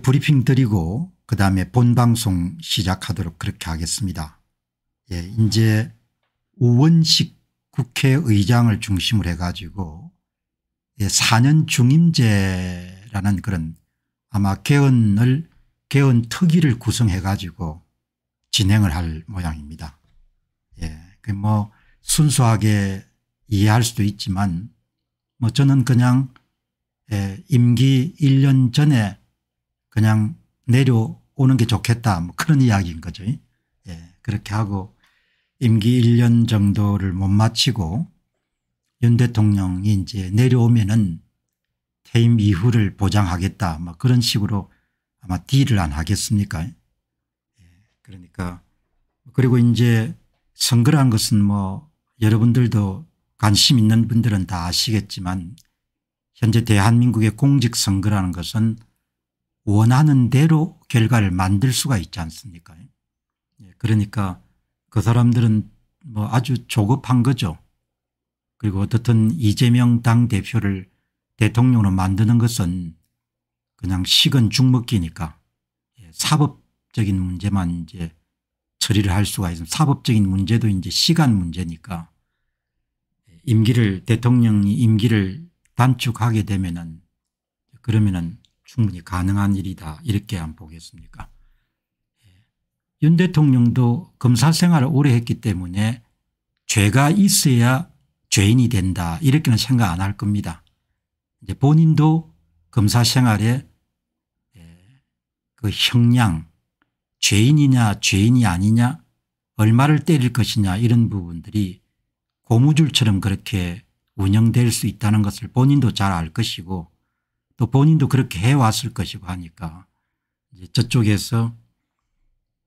브리핑 드리고 그다음에 본방송 시작하도록 그렇게 하겠습니다. 예, 이제 우원식 국회의장을 중심으로 해가지고 예, 4년 중임제라는 그런 아마 개헌을 개헌 특위를 구성해가지고 진행을 할 모양입니다. 예, 그뭐 순수하게 이해할 수도 있지만 뭐 저는 그냥 예, 임기 1년 전에 그냥 내려오는 게 좋겠다 뭐 그런 이야기인 거죠. 예, 그렇게 하고 임기 1년 정도를 못 마치고 윤 대통령이 이제 내려오면은 퇴임 이후를 보장하겠다 뭐 그런 식으로 아마 딜을 안 하겠습니까? 예, 그러니까 그리고 이제 선거란 것은 뭐 여러분들도 관심 있는 분들은 다 아시겠지만 현재 대한민국의 공직선거라는 것은 원하는 대로 결과를 만들 수가 있지 않습니까? 예, 그러니까 그 사람들은 뭐 아주 조급한 거죠. 그리고 어떻든 이재명 당대표를 대통령으로 만드는 것은 그냥 식은 죽먹기니까 예, 사법적인 문제만 이제 처리를 할 수가 있습니다. 사법적인 문제도 이제 시간 문제니까 예, 임기를 대통령이 임기를 단축하게 되면은 그러면은 충분히 가능한 일이다 이렇게 안 보겠습니까 예. 윤 대통령도 검사 생활을 오래 했기 때문에 죄가 있어야 죄인이 된다 이렇게는 생각 안 할 겁니다. 이제 본인도 검사 생활에 예, 그 형량 죄인이냐 죄인이 아니냐 얼마를 때릴 것이냐 이런 부분들이 고무줄처럼 그렇게 운영될 수 있다는 것을 본인도 잘 알 것이고 또 본인도 그렇게 해왔을 것이고 하니까 이제 저쪽에서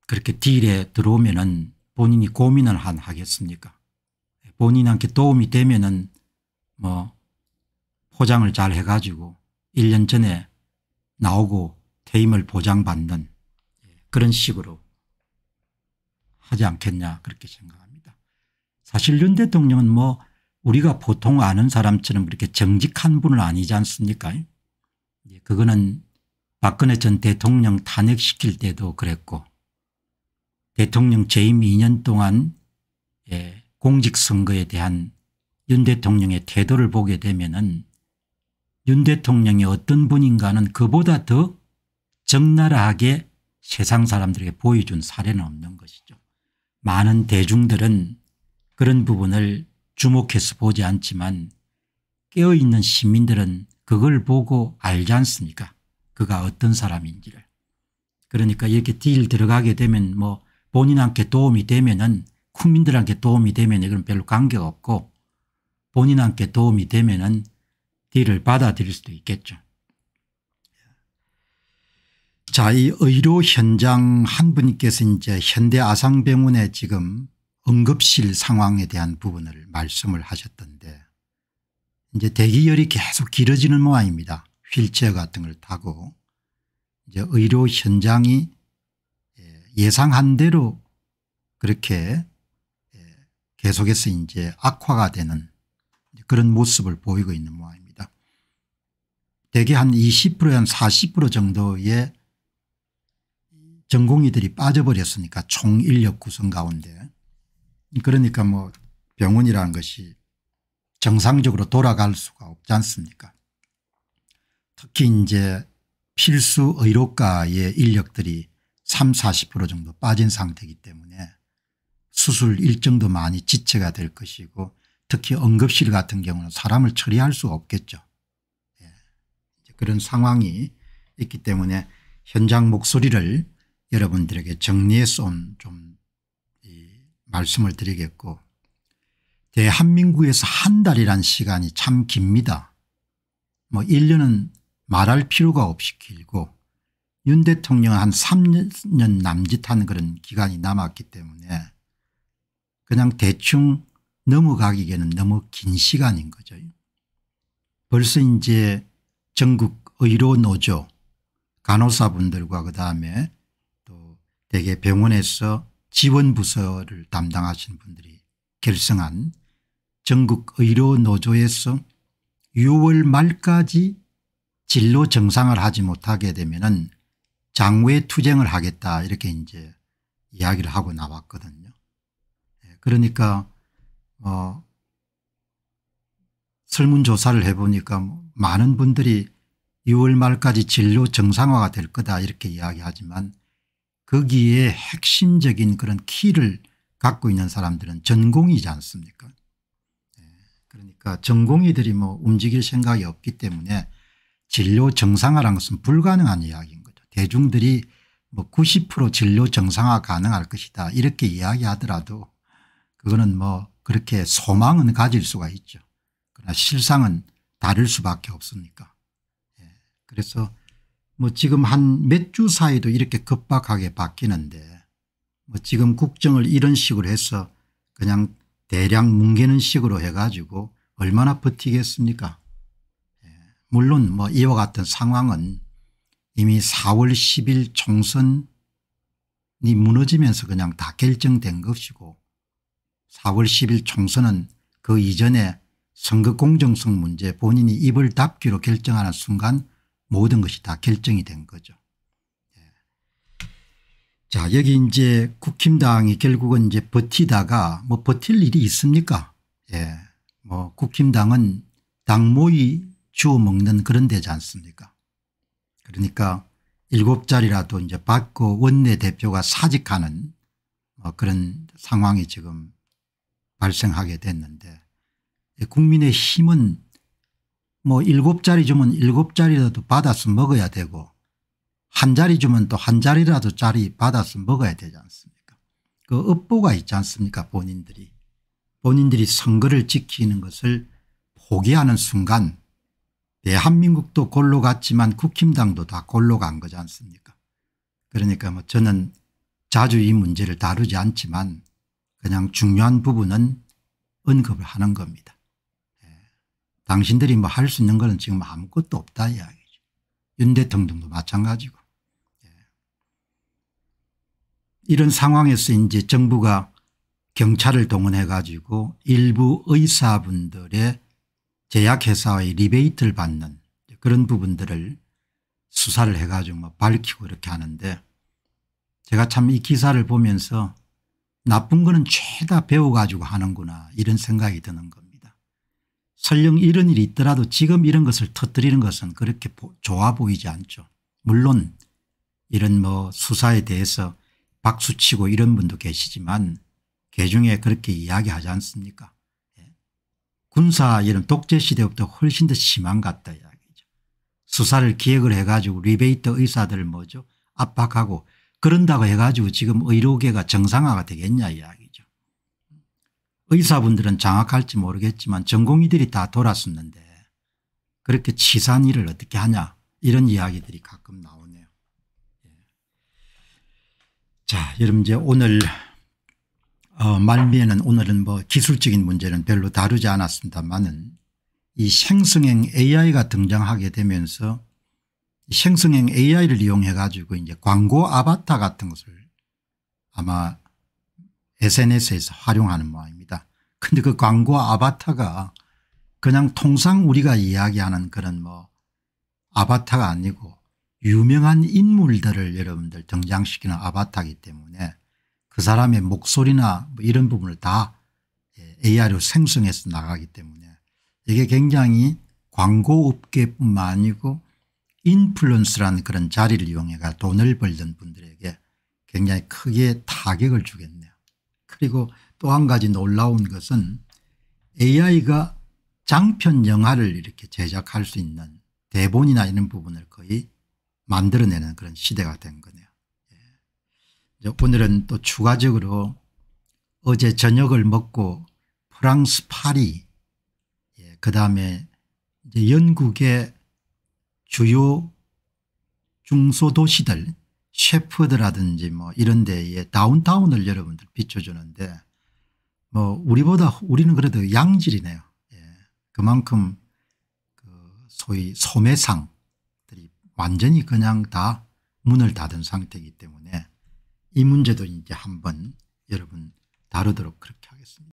그렇게 딜에 들어오면은 본인이 고민을 한 하겠습니까 본인한테 도움이 되면은 뭐 포장을 잘 해가지고 1년 전에 나오고 퇴임을 보장받는 그런 식으로 하지 않겠냐 그렇게 생각합니다. 사실 윤 대통령은 뭐 우리가 보통 아는 사람처럼 그렇게 정직한 분은 아니지 않습니까 예, 그거는 박근혜 전 대통령 탄핵시킬 때도 그랬고 대통령 재임 2년 동안 예, 공직선거에 대한 윤 대통령의 태도를 보게 되면 은윤 대통령이 어떤 분인가는 그보다 더 적나라하게 세상 사람들에게 보여준 사례는 없는 것이죠. 많은 대중들은 그런 부분을 주목해서 보지 않지만 깨어있는 시민들은 그걸 보고 알지 않습니까? 그가 어떤 사람인지를. 그러니까 이렇게 딜 들어가게 되면 뭐 본인한테 도움이 되면은 국민들한테 도움이 되면 이건 별로 관계가 없고 본인한테 도움이 되면은 딜을 받아들일 수도 있겠죠. 자, 이 의료 현장 한 분께서 이제 현대 아상병원에 지금 응급실 상황에 대한 부분을 말씀을 하셨던 이제 대기열이 계속 길어지는 모양입니다. 휠체어 같은 걸 타고 이제 의료 현장이 예, 예상한 대로 그렇게 예, 계속해서 이제 악화가 되는 그런 모습을 보이고 있는 모양입니다. 대개 한 20%에 한 40% 정도의 전공의들이 빠져버렸으니까 총 인력 구성 가운데 그러니까 뭐 병원이라는 것이 정상적으로 돌아갈 수가 없지 않습니까 특히 이제 필수 의료가의 인력들이 3 40% 정도 빠진 상태이기 때문에 수술 일정도 많이 지체가 될 것이고 특히 응급실 같은 경우는 사람을 처리할 수가 없겠죠. 예. 그런 상황이 있기 때문에 현장 목소리를 여러분들에게 정리해서 좀 말씀을 드리겠고 대한민국에서 한 달이란 시간이 참 깁니다. 뭐 1년은 말할 필요가 없이 길고 윤 대통령은 한 3년 남짓한 그런 기간이 남았기 때문에 그냥 대충 넘어가기에는 너무 긴 시간인 거죠. 벌써 이제 전국 의료노조 간호사분들과 그다음에 또 대개 병원에서 지원부서를 담당하신 분들이 결성한 전국의료노조에서 6월 말까지 진로 정상을 하지 못하게 되면 장외 투쟁을 하겠다 이렇게 이제 이야기를 하고 나왔거든요. 예, 그러니까 어 설문조사를 해보니까 뭐 많은 분들이 6월 말까지 진로 정상화가 될 거다 이렇게 이야기하지만 거기에 핵심적인 그런 키를 갖고 있는 사람들은 전공이지 않습니까 그러니까 전공의들이 뭐 움직일 생각이 없기 때문에 진료 정상화라는 것은 불가능한 이야기인 거죠. 대중들이 뭐 90% 진료 정상화 가능할 것이다 이렇게 이야기하더라도 그거는 뭐 그렇게 소망은 가질 수가 있죠. 그러나 실상은 다를 수밖에 없으니까. 예. 그래서 뭐 지금 한 몇 주 사이도 이렇게 급박하게 바뀌는데 뭐 지금 국정을 이런 식으로 해서 그냥 대량 뭉개는 식으로 해가지고 얼마나 버티겠습니까 예, 물론 뭐 이와 같은 상황은 이미 4월 10일 총선이 무너지면서 그냥 다 결정된 것이고 4월 10일 총선은 그 이전에 선거 공정성 문제 본인이 입을 닫기로 결정하는 순간 모든 것이 다 결정이 된 거죠. 자 여기 이제 국힘당이 결국은 이제 버티다가 뭐 버틸 일이 있습니까 예. 뭐 국힘당은 당모이 주워 먹는 그런 데지 않습니까 그러니까 일곱 자리라도 이제 받고 원내대표가 사직하는 뭐 그런 상황이 지금 발생하게 됐는데 국민의 힘은 뭐 일곱 자리 주면 일곱 자리라도 받아서 먹어야 되고 한 자리 주면 또 한 자리라도 자리 받아서 먹어야 되지 않습니까 그 업보가 있지 않습니까 본인들이 본인들이 선거를 지키는 것을 포기하는 순간 대한민국도 골로 갔지만 국힘당도 다 골로 간 거지 않습니까 그러니까 뭐 저는 자주 이 문제를 다루지 않지만 그냥 중요한 부분은 언급을 하는 겁니다. 예. 당신들이 뭐 할 수 있는 것은 지금 아무것도 없다 이야기죠. 윤 대통령도 마찬가지고. 이런 상황에서 이제 정부가 경찰을 동원해 가지고 일부 의사분들의 제약회사의 리베이트를 받는 그런 부분들을 수사를 해 가지고 뭐 밝히고 이렇게 하는데 제가 참 이 기사를 보면서 나쁜 거는 죄다 배워 가지고 하는구나 이런 생각이 드는 겁니다. 설령 이런 일이 있더라도 지금 이런 것을 터뜨리는 것은 그렇게 좋아 보이지 않죠. 물론 이런 뭐 수사에 대해서 박수치고 이런 분도 계시지만 개중에 그렇게 이야기하지 않습니까 예. 군사 이런 독재시대부터 훨씬 더 심한 것 같다 이야기죠. 수사를 기획을 해가지고 리베이터 의사들 을 뭐죠 압박하고 그런다고 해가지고 지금 의료계가 정상화가 되겠냐 이야기죠. 의사분들은 장악할지 모르겠지만 전공의들이 다 돌았었는데 그렇게 치산 일을 어떻게 하냐 이런 이야기들이 가끔 나오는 자, 여러분 이제 오늘 어, 말미에는 오늘은 뭐 기술적인 문제는 별로 다루지 않았습니다만은 이 생성형 AI가 등장하게 되면서 생성형 AI를 이용해 가지고 이제 광고 아바타 같은 것을 아마 SNS에서 활용하는 모양입니다. 근데 그 광고 아바타가 그냥 통상 우리가 이야기하는 그런 뭐 아바타가 아니고 유명한 인물들을 여러분들 등장시키는 아바타이기 때문에 그 사람의 목소리나 뭐 이런 부분을 다 예, AI로 생성해서 나가기 때문에 이게 굉장히 광고업계뿐만 아니고 인플루언스라는 그런 자리를 이용해가 돈을 벌던 분들에게 굉장히 크게 타격을 주겠네요. 그리고 또 한 가지 놀라운 것은 AI가 장편 영화를 이렇게 제작할 수 있는 대본이나 이런 부분을 거의 만들어내는 그런 시대가 된 거네요. 예. 오늘은 또 추가적으로 어제 저녁을 먹고 프랑스 파리 예. 그다음에 이제 영국의 주요 중소도시들 셰프드라든지 뭐 이런 데에 다운타운을 여러분들 비춰주는데 뭐 우리보다 우리는 그래도 양질이네요. 예. 그만큼 그 소위 소매상 완전히 그냥 다 문을 닫은 상태이기 때문에 이 문제도 이제 한번 여러분 다루도록 그렇게 하겠습니다.